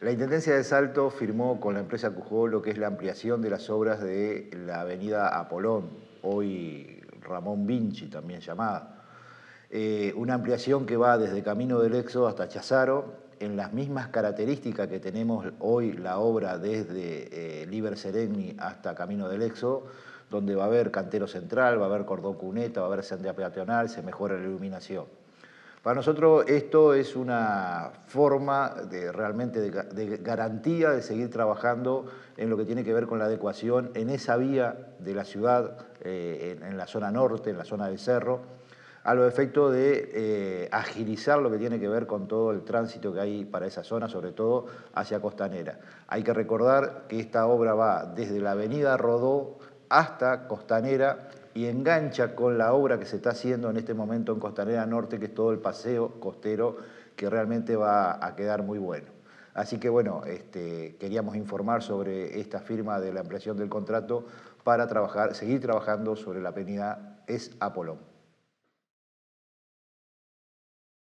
La Intendencia de Salto firmó con la empresa Cujó lo que es la ampliación de las obras de la avenida Apolón, hoy Ramón Vinci también llamada. Eh, una ampliación que va desde Camino del Exo hasta Chazaro, en las mismas características que tenemos hoy la obra desde eh, Liber Sereni hasta Camino del Exo, donde va a haber cantero central, va a haber cordón cuneta, va a haber senda peatonal, se mejora la iluminación. Para nosotros esto es una forma de, realmente de, garantía de seguir trabajando en lo que tiene que ver con la adecuación en esa vía de la ciudad, eh, en, la zona norte, en la zona del cerro, a lo efecto de eh, agilizar lo que tiene que ver con todo el tránsito que hay para esa zona, sobre todo hacia Costanera. Hay que recordar que esta obra va desde la avenida Rodó hasta Costanera, y engancha con la obra que se está haciendo en este momento en Costanera Norte, que es todo el paseo costero, que realmente va a quedar muy bueno. Así que bueno, este, queríamos informar sobre esta firma de la ampliación del contrato para trabajar, seguir trabajando sobre la avenida Es Apolón.